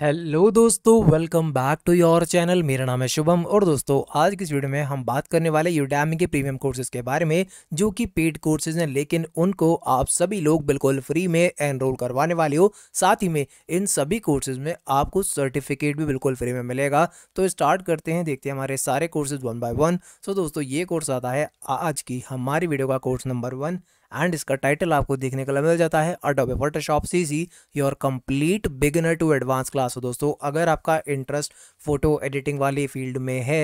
hello दोस्तों welcome back to your channel मेरा नाम है शुभम और दोस्तों आज की इस वीडियो में हम बात करने वाले यूडामी के प्रीमियम कोर्सेज के बारे में जो कि पेड कोर्सेज हैं लेकिन उनको आप सभी लोग बिल्कुल फ्री में एनरोल करवाने वाले हो साथ ही में इन सभी कोर्सेज में आपको सर्टिफिकेट भी बिल्कुल फ्री में मिलेगा तो स्टार्ट करते हैं देखते हैं हमारे सारे courses one by one so दोस्तों ये कोर्स आता है आज की हमारी वीडियो का कोर्स नंबर वन एंड इसका टाइटल आपको देखने का मिल जाता है Adobe Photoshop C C your complete beginner to advance class हो दोस्तों अगर आपका इंटरेस्ट फोटो एडिटिंग वाली फील्ड में है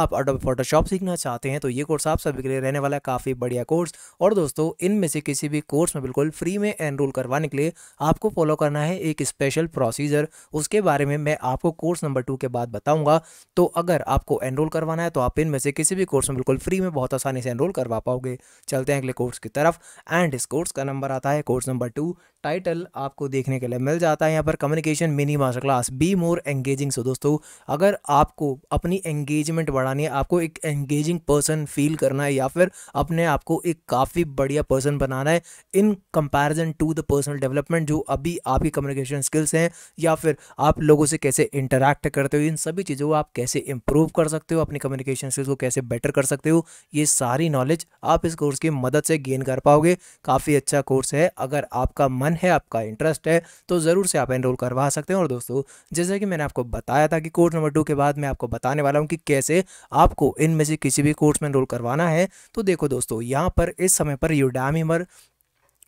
आप अडोबे फोटोशॉप सीखना चाहते हैं तो ये कोर्स आप सभी के लिए रहने वाला है काफ़ी बढ़िया कोर्स और दोस्तों इनमें से किसी भी कोर्स में बिल्कुल फ्री में एनरोल करवाने के लिए आपको फॉलो करना है एक स्पेशल प्रोसीजर उसके बारे में मैं आपको कोर्स नंबर टू के बाद बताऊंगा तो अगर आपको एनरोल करवाना है तो आप इनमें से किसी भी कोर्स में बिल्कुल फ्री में बहुत आसानी से एनरोल करवा पाओगे चलते हैं अगले कोर्स की तरफ एंड इस कोर्स का नंबर आता है कोर्स नंबर टू टाइटल आपको देखने के लिए मिल जाता है यहाँ पर communication mini master class be more engaging so दोस्तों अगर आपको अपनी एंगेजमेंट बढ़ानी है आपको एक एंगेजिंग पर्सन फील करना है या फिर अपने आप को एक काफ़ी बढ़िया पर्सन बनाना है in comparison to the personal development जो अभी आपकी कम्युनिकेशन स्किल्स हैं या फिर आप लोगों से कैसे इंटरेक्ट करते हो इन सभी चीज़ों को आप कैसे इंप्रूव कर सकते हो अपनी कम्युनिकेशन स्किल्स को कैसे बेटर कर सकते हो ये सारी नॉलेज आप इस कोर्स की मदद से गेन कर पाओगे पाओगे काफ़ी अच्छा कोर्स है अगर आपका मन है आपका इंटरेस्ट है तो ज़रूर से आप एनरोल करवा सकते हैं और दोस्तों जैसे कि मैंने आपको बताया था कि कोर्स नंबर टू के बाद मैं आपको बताने वाला हूँ कि कैसे आपको इनमें से किसी भी कोर्स में एनरोल करवाना है तो देखो दोस्तों यहाँ पर इस समय पर यूडामी मर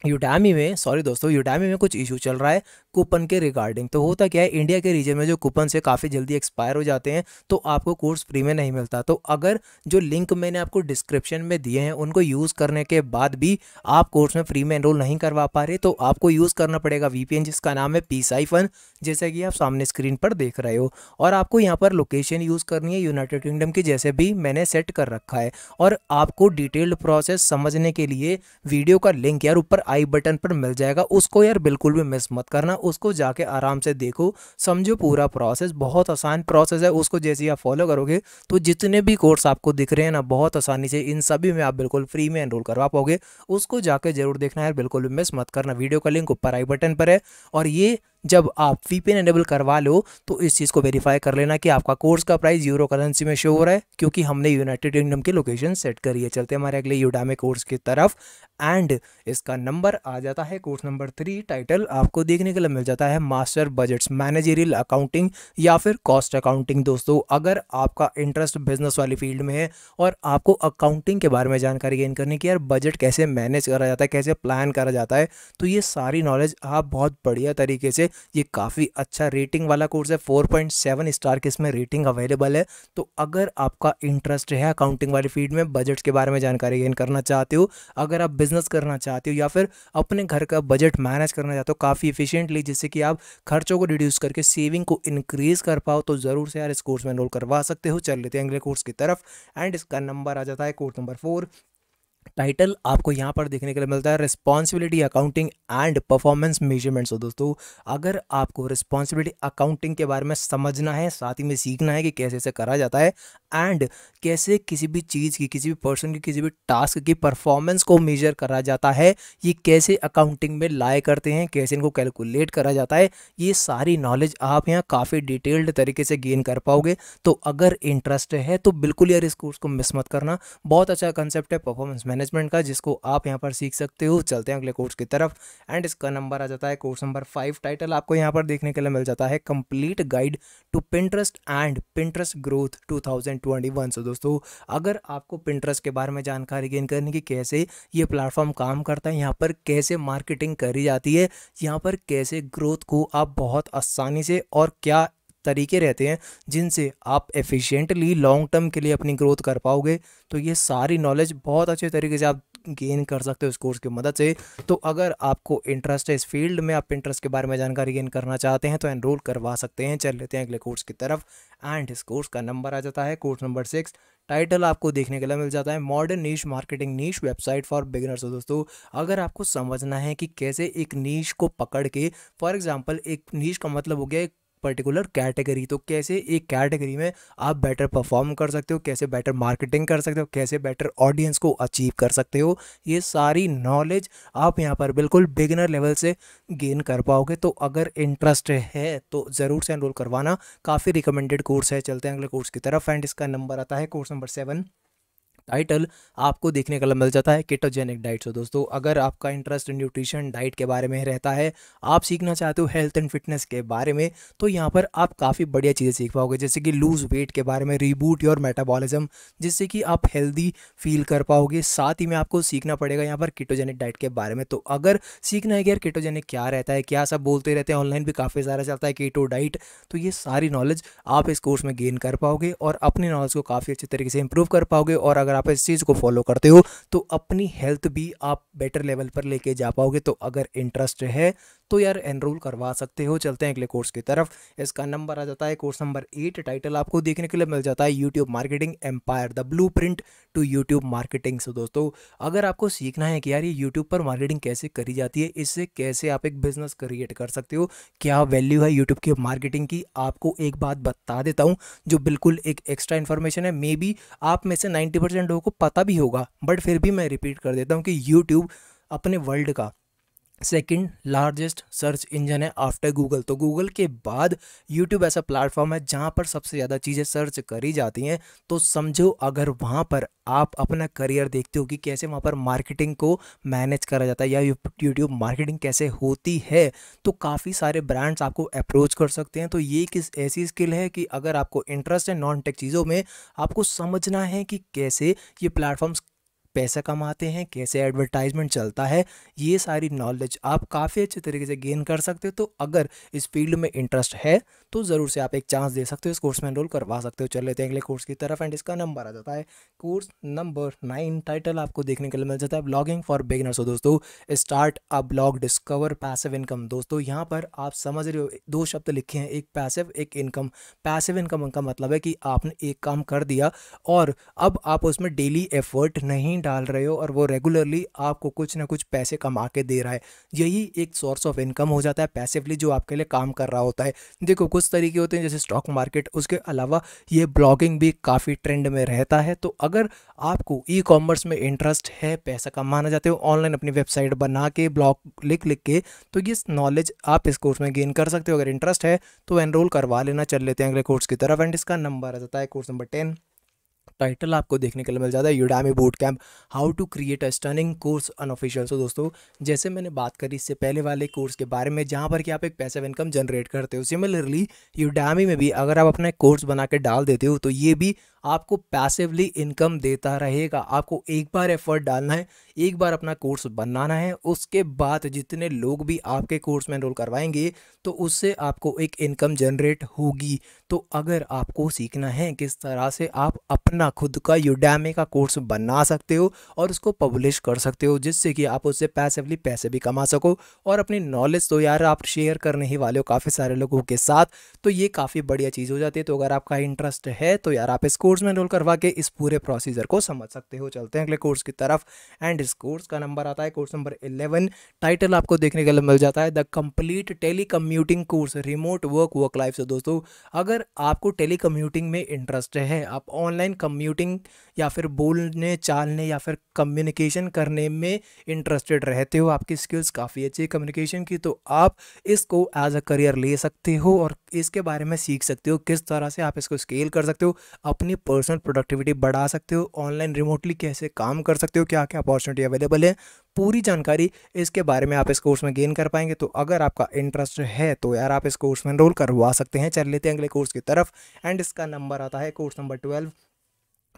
यूडामी में सॉरी दोस्तों यूडामी में कुछ इशू चल रहा है कूपन के रिगार्डिंग तो होता क्या है इंडिया के रीजन में जो कूपन से काफ़ी जल्दी एक्सपायर हो जाते हैं तो आपको कोर्स फ्री में नहीं मिलता तो अगर जो लिंक मैंने आपको डिस्क्रिप्शन में दिए हैं उनको यूज़ करने के बाद भी आप कोर्स में फ्री में एनरोल नहीं करवा पा रहे तो आपको यूज़ करना पड़ेगा वी जिसका नाम है पी साइफन जैसे कि आप सामने स्क्रीन पर देख रहे हो और आपको यहाँ पर लोकेशन यूज़ करनी है यूनाइटेड किंगडम की जैसे भी मैंने सेट कर रखा है और आपको डिटेल्ड प्रोसेस समझने के लिए वीडियो का लिंक यार ऊपर आई बटन पर मिल जाएगा उसको यार बिल्कुल भी मिस मत करना उसको जाके आराम से देखो समझो पूरा प्रोसेस बहुत आसान प्रोसेस है उसको जैसे आप फॉलो करोगे तो जितने भी कोर्स आपको दिख रहे हैं ना बहुत आसानी से इन सभी में आप बिल्कुल फ्री में एनरोल करवा पाओगे उसको जाके जरूर देखना है बिल्कुल मिस मत करना वीडियो का लिंक ऊपर आई बटन पर है और ये जब आप वीपीएन एनेबल करवा लो तो इस चीज़ को वेरीफाई कर लेना कि आपका कोर्स का प्राइस यूरो करेंसी में शो हो रहा है क्योंकि हमने यूनाइटेड किंगडम की लोकेशन सेट करी है चलते हमारे अगले यूडामे कोर्स की तरफ एंड इसका नंबर आ जाता है कोर्स नंबर थ्री टाइटल आपको देखने के लिए मिल जाता है मास्टर बजट्स मैनेजरियल अकाउंटिंग या फिर कॉस्ट अकाउंटिंग दोस्तों अगर आपका इंटरेस्ट बिजनेस वाली फील्ड में है और आपको अकाउंटिंग के बारे में जानकारी गेन करनी की यार बजट कैसे मैनेज करा जाता है कैसे प्लान करा जाता है तो ये सारी नॉलेज आप बहुत बढ़िया तरीके से ये काफ़ी अच्छा रेटिंग वाला कोर्स है 4.7 स्टार के इसमें रेटिंग अवेलेबल है तो अगर आपका इंटरेस्ट है अकाउंटिंग वाली फील्ड में बजट के बारे में जानकारी गेन करना चाहते हो अगर आप बिजनेस करना चाहते हो या फिर अपने घर का बजट मैनेज करना चाहते हो काफ़ी इफिशियंटली जिससे कि आप खर्चों को रिड्यूस करके सेविंग को इंक्रीज़ कर पाओ तो ज़रूर से यार इस कोर्स में एनरोल करवा सकते हो चल लेते हैं अगले कोर्स की तरफ एंड इसका नंबर आ जाता है कोर्स नंबर फोर टाइटल आपको यहाँ पर देखने के लिए मिलता है responsibility accounting and performance measurements हो दोस्तों अगर आपको रिस्पॉन्सिबिलिटी अकाउंटिंग के बारे में समझना है साथ ही में सीखना है कि कैसे इसे करा जाता है एंड कैसे किसी भी चीज़ की किसी भी पर्सन की किसी भी टास्क की परफॉर्मेंस को मेजर करा जाता है ये कैसे अकाउंटिंग में लाए करते हैं कैसे इनको कैलकुलेट करा जाता है ये सारी नॉलेज आप यहाँ काफ़ी डिटेल्ड तरीके से गेन कर पाओगे तो अगर इंटरेस्ट है तो बिल्कुल यार इस कोर्स को मिस मत करना बहुत अच्छा कंसेप्ट है परफॉर्मेंस मैंने मैनेजमेंट का जिसको आप यहाँ पर सीख सकते हो चलते हैं अगले कोर्स की तरफ एंड इसका नंबर आ जाता है कोर्स नंबर फाइव टाइटल आपको यहाँ पर देखने के लिए मिल जाता है complete guide to Pinterest and Pinterest growth 2021 so दोस्तों अगर आपको पिंट्रस्ट के बारे में जानकारी गेन करनी कि कैसे ये प्लेटफॉर्म काम करता है यहाँ पर कैसे मार्केटिंग करी जाती है यहाँ पर कैसे ग्रोथ को आप बहुत आसानी से और क्या तरीके रहते हैं जिनसे आप एफिशिएंटली लॉन्ग टर्म के लिए अपनी ग्रोथ कर पाओगे तो ये सारी नॉलेज बहुत अच्छे तरीके से आप गेन कर सकते हो इस कोर्स की मदद से तो अगर आपको इंटरेस्ट है इस फील्ड में आप इंटरेस्ट के बारे में जानकारी गेन करना चाहते हैं तो एनरोल करवा सकते हैं चल लेते हैं अगले कोर्स की तरफ एंड इस कोर्स का नंबर आ जाता है कोर्स नंबर सिक्स टाइटल आपको देखने के लिए मिल जाता है modern niche marketing niche website for beginners दोस्तों अगर आपको समझना है कि कैसे एक नीश को पकड़ के फॉर एग्जांपल एक नीश का मतलब हो गया एक पर्टिकुलर कैटेगरी तो कैसे एक कैटेगरी में आप बेटर परफॉर्म कर सकते हो कैसे बेटर मार्केटिंग कर सकते हो कैसे बेटर ऑडियंस को अचीव कर सकते हो ये सारी नॉलेज आप यहाँ पर बिल्कुल बिगिनर लेवल से गेन कर पाओगे तो अगर इंटरेस्ट है तो ज़रूर से एनरोल करवाना काफ़ी रिकमेंडेड कोर्स है चलते हैं अगले कोर्स की तरफ एंड इसका नंबर आता है कोर्स नंबर सेवन टाइटल आपको देखने का मिल जाता है केटोजेनिक डाइट सो दोस्तों अगर आपका इंटरेस्ट न्यूट्रिशन डाइट के बारे में रहता है आप सीखना चाहते हो हेल्थ एंड फिटनेस के बारे में तो यहाँ पर आप काफ़ी बढ़िया चीज़ें सीख पाओगे जैसे कि लूज़ वेट के बारे में रिबूट योर मेटाबॉलिज्म जिससे कि आप हेल्दी फील कर पाओगे साथ ही में आपको सीखना पड़ेगा यहाँ पर कीटोजेनिक डाइट के बारे में तो अगर सीखना है कि यार कीटोजेनिक क्या रहता है क्या सब बोलते रहते हैं ऑनलाइन भी काफ़ी सारा चलता है कीटो डाइट तो ये सारी नॉलेज आप इस कोर्स में गेन कर पाओगे और अपने नॉलेज को काफ़ी अच्छे तरीके से इंप्रूव कर पाओगे और अगर अगर आप इस चीज़ को फॉलो करते हो तो अपनी हेल्थ भी आप बेटर लेवल पर लेके जा पाओगे तो अगर इंटरेस्ट है तो यार एनरोल करवा सकते हो चलते हैं अगले कोर्स की तरफ इसका नंबर आ जाता है कोर्स नंबर एट टाइटल आपको देखने के लिए मिल जाता है YouTube marketing empire the blueprint to YouTube marketing so दोस्तों अगर आपको सीखना है कि यार ये यूट्यूब पर मार्केटिंग कैसे करी जाती है इससे कैसे आप एक बिजनेस क्रिएट कर सकते हो क्या वैल्यू है यूट्यूब की मार्केटिंग की आपको एक बात बता देता हूँ जो बिल्कुल एक एक्स्ट्रा इन्फॉर्मेशन है मे बी आप में से नाइन्टी परसेंट लोगों को पता भी होगा बट फिर भी मैं रिपीट कर देता हूँ कि यूट्यूब अपने वर्ल्ड का सेकंड लार्जेस्ट सर्च इंजन है आफ्टर गूगल तो गूगल के बाद यूट्यूब ऐसा प्लेटफॉर्म है जहाँ पर सबसे ज़्यादा चीज़ें सर्च करी जाती हैं तो समझो अगर वहाँ पर आप अपना करियर देखते हो कि कैसे वहाँ पर मार्केटिंग को मैनेज करा जाता है या यूट्यूब मार्केटिंग कैसे होती है तो काफ़ी सारे ब्रांड्स आपको अप्रोच कर सकते हैं तो ये किस ऐसी स्किल है कि अगर आपको इंटरेस्ट है नॉन टेक चीज़ों में आपको समझना है कि कैसे ये प्लेटफॉर्म्स पैसा कमाते हैं कैसे एडवर्टाइजमेंट चलता है ये सारी नॉलेज आप काफ़ी अच्छे तरीके से गेन कर सकते हो तो अगर इस फील्ड में इंटरेस्ट है तो ज़रूर से आप एक चांस दे सकते हो इस कोर्स में एनरोल करवा सकते हो चल लेते हैं अगले कोर्स की तरफ एंड इसका नंबर आ जाता है कोर्स नंबर नाइन टाइटल आपको देखने के लिए मिल जाता है ब्लॉगिंग फॉर बिगनर्स हो दोस्तों start a blog discover passive income दोस्तों यहाँ पर आप समझ रहे हो दो शब्द लिखे हैं एक पैसिव एक इनकम पैसिव इनकम का मतलब है कि आपने एक काम कर दिया और अब आप उसमें डेली एफर्ट नहीं डाल रहे हो और वो रेगुलरली आपको कुछ ना कुछ पैसे कमा के दे रहा है यही एक सोर्स ऑफ इनकम हो जाता है पैसिवली जो आपके लिए काम कर रहा होता है देखो कुछ तरीके होते हैं जैसे स्टॉक मार्केट उसके अलावा ये ब्लॉगिंग भी काफ़ी ट्रेंड में रहता है तो अगर आपको ई कॉमर्स में इंटरेस्ट है पैसा कमाना चाहते हो ऑनलाइन अपनी वेबसाइट बना के ब्लॉग लिख लिख के तो ये नॉलेज आप इस कोर्स में गेन कर सकते हो अगर इंटरेस्ट है तो एनरोल करवा लेना चल लेते हैं अगले कोर्स की तरफ एंड इसका नंबर आ जाता है कोर्स नंबर टेन टाइटल आपको देखने के लिए मिल जाता है Udemy boot camp how to create a stunning course unofficial so दोस्तों जैसे मैंने बात करी इससे पहले वाले कोर्स के बारे में जहाँ पर कि आप एक पैसिव इनकम जनरेट करते हो सिमिलरली यूडामी में भी अगर आप अपना कोर्स बना के डाल देते हो तो ये भी आपको पैसिवली इनकम देता रहेगा आपको एक बार एफर्ट डालना है एक बार अपना कोर्स बनाना है उसके बाद जितने लोग भी आपके कोर्स में एनरोल करवाएंगे तो उससे आपको एक इनकम जनरेट होगी तो अगर आपको सीखना है किस तरह से आप अपना खुद का यूडैमे का कोर्स बना सकते हो और उसको पब्लिश कर सकते हो जिससे कि आप उससे पैसिवली पैसे भी कमा सको और अपनी नॉलेज तो यार आप शेयर करने ही वाले हो काफ़ी सारे लोगों के साथ तो ये काफ़ी बढ़िया चीज़ हो जाती है तो अगर आपका इंटरेस्ट है तो यार आप इसको कोर्स में एनरोल करवा के इस पूरे प्रोसीजर को समझ सकते हो चलते हैं अगले कोर्स की तरफ एंड इस कोर्स का नंबर आता है कोर्स नंबर इलेवन टाइटल आपको देखने के लिए मिल जाता है the complete telecommuting course remote work work life से दोस्तों अगर आपको टेली कम्यूटिंग में इंटरेस्ट है आप ऑनलाइन कम्यूटिंग या फिर बोलने चालने या फिर कम्युनिकेशन करने में इंटरेस्टेड रहते हो आपकी स्किल्स काफ़ी अच्छी है कम्युनिकेशन की तो आप इसको एज अ करियर ले सकते हो और इसके बारे में सीख सकते हो किस तरह से आप इसको स्केल कर सकते हो अपनी पर्सनल प्रोडक्टिविटी बढ़ा सकते हो ऑनलाइन रिमोटली कैसे काम कर सकते हो क्या क्या अपॉर्चुनिटी अवेलेबल है पूरी जानकारी इसके बारे में आप इस कोर्स में गेन कर पाएंगे तो अगर आपका इंटरेस्ट है तो यार आप इस कोर्स में एनरोल करवा सकते हैं चल लेते हैं अगले कोर्स की तरफ एंड इसका नंबर आता है कोर्स नंबर ट्वेल्व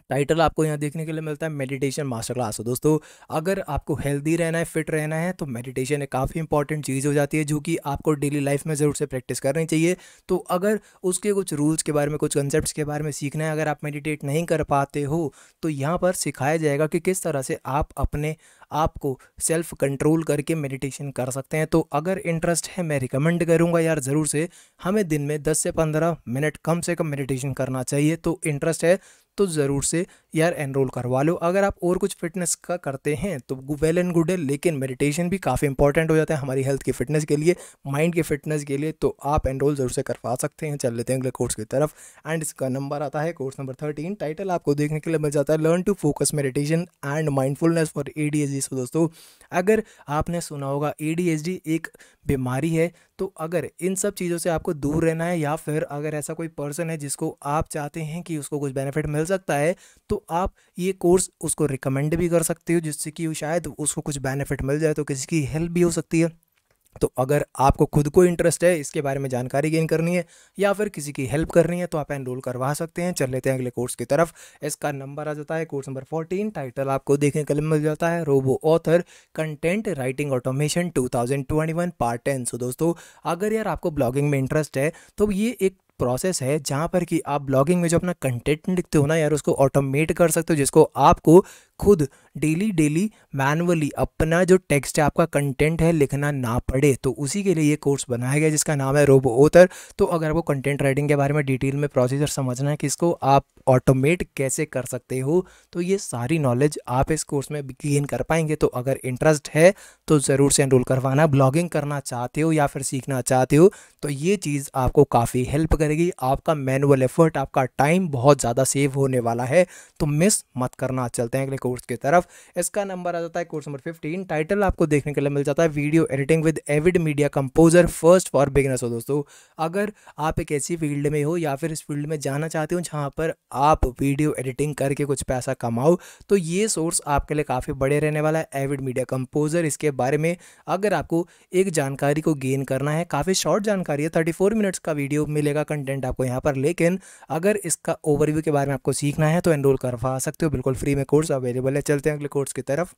टाइटल आपको यहाँ देखने के लिए मिलता है मेडिटेशन मास्टर क्लास दोस्तों अगर आपको हेल्दी रहना है फिट रहना है तो मेडिटेशन एक काफ़ी इंपॉर्टेंट चीज़ हो जाती है जो कि आपको डेली लाइफ में ज़रूर से प्रैक्टिस करनी चाहिए तो अगर उसके कुछ रूल्स के बारे में कुछ कंसेप्ट के बारे में सीखना है अगर आप मेडिटेट नहीं कर पाते हो तो यहाँ पर सिखाया जाएगा कि किस तरह से आप अपने आपको सेल्फ कंट्रोल करके मेडिटेशन कर सकते हैं तो अगर इंटरेस्ट है मैं रिकमेंड करूँगा यार ज़रूर से हमें दिन में दस से पंद्रह मिनट कम से कम मेडिटेशन करना चाहिए तो इंटरेस्ट है तो ज़रूर से यार एनरोल करवा लो अगर आप और कुछ फिटनेस का करते हैं तो वेल एंड गुड है लेकिन मेडिटेशन भी काफ़ी इंपॉर्टेंट हो जाता है हमारी हेल्थ की फिटनेस के लिए माइंड के फिटनेस के लिए तो आप एनरोल ज़रूर से करवा सकते हैं चल लेते हैं अगले कोर्स की तरफ एंड इसका नंबर आता है कोर्स नंबर थर्टीन टाइटल आपको देखने के लिए मिल जाता है learn to focus meditation and mindfulness for A D S दोस्तों अगर आपने सुना होगा ए डी एस डी एक बीमारी है तो अगर इन सब चीज़ों से आपको दूर रहना है या फिर अगर ऐसा कोई पर्सन है जिसको आप चाहते हैं कि उसको कुछ बेनिफिट मिल सकता है तो आप ये कोर्स उसको रिकमेंड भी कर सकते हो जिससे कि शायद उसको कुछ बेनिफिट मिल जाए तो किसी की हेल्प भी हो सकती है तो अगर आपको खुद को इंटरेस्ट है इसके बारे में जानकारी गेन करनी है या फिर किसी की हेल्प करनी है तो आप एनरोल करवा सकते हैं चल लेते हैं अगले कोर्स की तरफ इसका नंबर आ जाता है कोर्स नंबर फोर्टीन टाइटल आपको देखने के लिए मिल जाता है robo author content writing automation 2021 part ten so दोस्तों अगर यार आपको ब्लॉगिंग में इंटरेस्ट है तो ये एक प्रोसेस है जहाँ पर कि आप ब्लॉगिंग में जो अपना कंटेंट लिखते हो ना यार उसको ऑटोमेट कर सकते हो जिसको आपको खुद डेली डेली मैनुअली अपना जो टेक्स्ट है आपका कंटेंट है लिखना ना पड़े तो उसी के लिए ये कोर्स बनाया गया जिसका नाम है रोबो ओतर तो अगर आपको कंटेंट राइटिंग के बारे में डिटेल में प्रोसीजर समझना है कि इसको आप ऑटोमेट कैसे कर सकते हो तो ये सारी नॉलेज आप इस कोर्स में गेन कर पाएंगे तो अगर इंटरेस्ट है तो ज़रूर से एनरोल करवाना ब्लॉगिंग करना चाहते हो या फिर सीखना चाहते हो तो ये चीज़ आपको काफ़ी हेल्प करेगी आपका मैनुअल एफर्ट आपका टाइम बहुत ज़्यादा सेव होने वाला है तो मिस मत करना चलते हैं अगले कोर्स की तरफ इसका नंबर आ जाता है कोर्स नंबर फिफ्टीन टाइटल आपको देखने के लिए मिल जाता है video editing with Avid Media Composer first for beginners हो दोस्तों अगर आप एक ऐसी फील्ड में हो या फिर इस फील्ड में जाना चाहते हो जहाँ पर आप वीडियो एडिटिंग करके कुछ पैसा कमाओ तो ये सोर्स आपके लिए काफ़ी बड़े रहने वाला है एविड मीडिया कंपोजर इसके बारे में अगर आपको एक जानकारी को गेन करना है काफ़ी शॉर्ट जानकारी है थर्टी फोर मिनट्स का वीडियो मिलेगा कंटेंट आपको यहाँ पर लेकिन अगर इसका ओवरव्यू के बारे में आपको सीखना है तो एनरोल करवा सकते हो बिल्कुल फ्री में कोर्स अवेलेबल वेरिएबल है चलते हैं अगले कोर्स की तरफ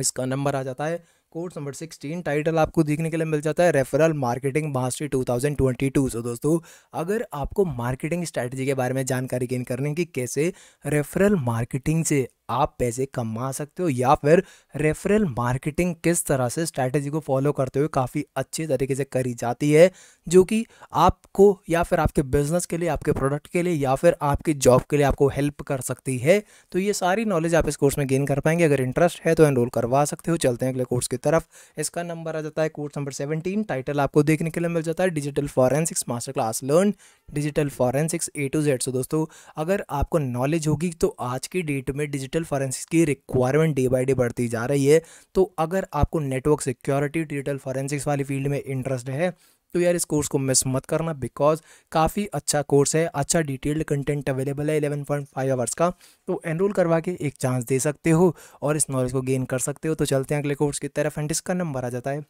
इसका नंबर आ जाता है कोर्स नंबर सिक्सटीन टाइटल आपको देखने के लिए मिल जाता है रेफरल मार्केटिंग मास्टरी 2022 सो दोस्तों अगर आपको मार्केटिंग स्ट्रैटेजी के बारे में जानकारी गेन करनी है कि कैसे रेफरल मार्केटिंग से आप पैसे कमा सकते हो या फिर रेफरल मार्केटिंग किस तरह से स्ट्रैटेजी को फॉलो करते हुए काफ़ी अच्छे तरीके से करी जाती है जो कि आपको या फिर आपके बिजनेस के लिए आपके प्रोडक्ट के लिए या फिर आपके जॉब के लिए आपको हेल्प कर सकती है तो ये सारी नॉलेज आप इस कोर्स में गेन कर पाएंगे अगर इंटरेस्ट है तो एनरोल करवा सकते हो चलते हैं अगले कोर्स के की तरफ इसका नंबर आ जाता है कोर्स नंबर सेवनटीन टाइटल आपको देखने के लिए मिल जाता है digital forensics master class learn digital forensics A to Z so दोस्तों अगर आपको नॉलेज होगी तो आज की डेट में डिजिटल फॉरेंसिक्स की रिक्वायरमेंट डे बाई डे बढ़ती जा रही है तो अगर आपको नेटवर्क सिक्योरिटी डिजिटल फॉरेंसिक्स वाली फील्ड में इंटरेस्ट है तो यार इस कोर्स को मिस मत करना बिकॉज काफ़ी अच्छा कोर्स है अच्छा डिटेल्ड कंटेंट अवेलेबल है एलेवन पॉइंट फाइव आवर्स का तो एनरोल करवा के एक चांस दे सकते हो और इस नॉलेज को गेन कर सकते हो तो चलते हैं अगले कोर्स की तरफ एंड इसका नंबर आ जाता है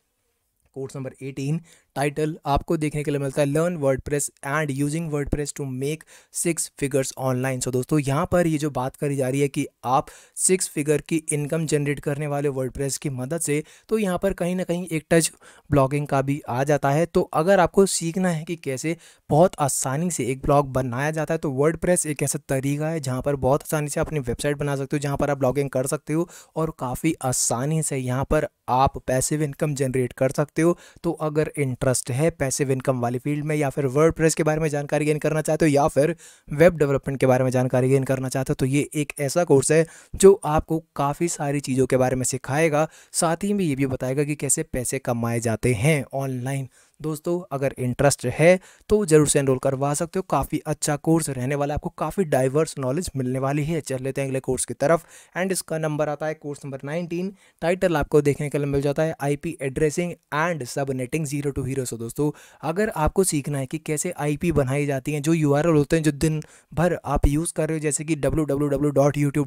कोर्स नंबर 18 टाइटल आपको देखने के लिए मिलता है learn WordPress and using WordPress to make six figures online so दोस्तों यहाँ पर ये जो बात करी जा रही है कि आप सिक्स फिगर की इनकम जनरेट करने वाले प्रेस की मदद से तो यहाँ पर कहीं ना कहीं एक टच ब्लॉगिंग का भी आ जाता है तो अगर आपको सीखना है कि कैसे बहुत आसानी से एक ब्लॉग बनाया जाता है तो वर्ड एक ऐसा तरीका है जहाँ पर बहुत आसानी से अपनी वेबसाइट बना सकते हो जहाँ पर आप ब्लॉगिंग कर सकते हो और काफ़ी आसानी से यहाँ पर आप पैसिव इनकम जनरेट कर सकते हो तो अगर इंटरेस्ट है पैसिव इनकम वाली फील्ड में या फिर वर्ड के बारे में जानकारी गेन करना चाहते हो या फिर वेब डेवलपमेंट के बारे में जानकारी गेन करना चाहते हो तो ये एक ऐसा कोर्स है जो आपको काफ़ी सारी चीज़ों के बारे में सिखाएगा साथ ही में ये भी बताएगा कि कैसे पैसे कमाए जाते हैं ऑनलाइन दोस्तों अगर इंटरेस्ट है तो ज़रूर से एनरोल करवा सकते हो काफ़ी अच्छा कोर्स रहने वाला है आपको काफ़ी डाइवर्स नॉलेज मिलने वाली है चल लेते हैं अगले कोर्स की तरफ एंड इसका नंबर आता है कोर्स नंबर नाइनटीन टाइटल आपको देखने के लिए मिल जाता है IP addressing and subnetting zero to hero so दोस्तों अगर आपको सीखना है कि कैसे आई बनाई जाती हैं जो यू होते हैं जो दिन भर आप यूज़ कर रहे हो जैसे कि डब्ल्यू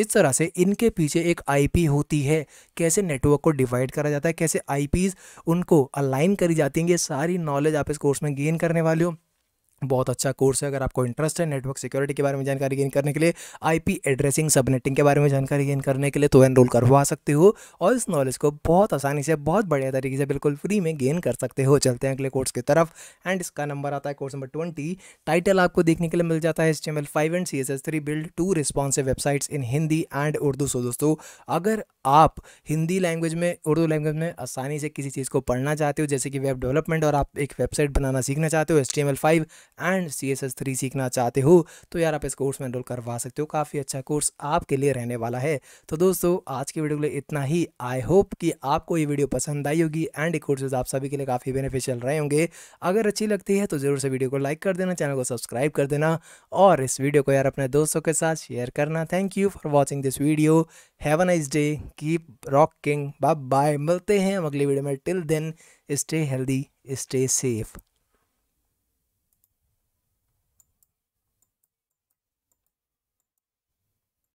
इस तरह से इनके पीछे एक आई होती है कैसे नेटवर्क को डिवाइड करा जाता है कैसे आई उनको अलाइन कर करी जाती हैं ये सारी नॉलेज आप इस कोर्स में गेन करने वाले हो बहुत अच्छा कोर्स है अगर आपको इंटरेस्ट है नेटवर्क सिक्योरिटी के बारे में जानकारी गेन करने के लिए आईपी एड्रेसिंग सबनेटिंग के बारे में जानकारी गेन करने के लिए तो एनरोल करवा सकते हो और इस नॉलेज को बहुत आसानी से बहुत बढ़िया तरीके से बिल्कुल फ्री में गेन कर सकते हो चलते हैं अगले कोर्स की तरफ एंड इसका नंबर आता है कोर्स नंबर ट्वेंटी टाइटल आपको देखने के लिए मिल जाता है S T M L five and C S S three build two responsive websites in Hindi and Urdu so दोस्तों अगर आप हिंदी लैंग्वेज में उर्दू लैंग्वेज में आसानी से किसी चीज़ को पढ़ना चाहते हो जैसे कि वेब डेवलपमेंट और आप एक वेबसाइट बनाना सीखना चाहते हो S T M L five and C S S three सीखना चाहते हो तो यार आप इस कोर्स में एनरोल करवा सकते हो काफ़ी अच्छा कोर्स आपके लिए रहने वाला है तो दोस्तों आज की वीडियो के लिए इतना ही आई होप कि आपको ये वीडियो पसंद आई होगी एंड ये कोर्सेज आप सभी के लिए काफ़ी बेनिफिशियल रहे होंगे अगर अच्छी लगती है तो ज़रूर से वीडियो को लाइक कर देना चैनल को सब्सक्राइब कर देना और इस वीडियो को यार अपने दोस्तों के साथ शेयर करना thank you for watching this video have a nice day keep rocking bye bye मिलते हैं अगली वीडियो में till then stay healthy stay safe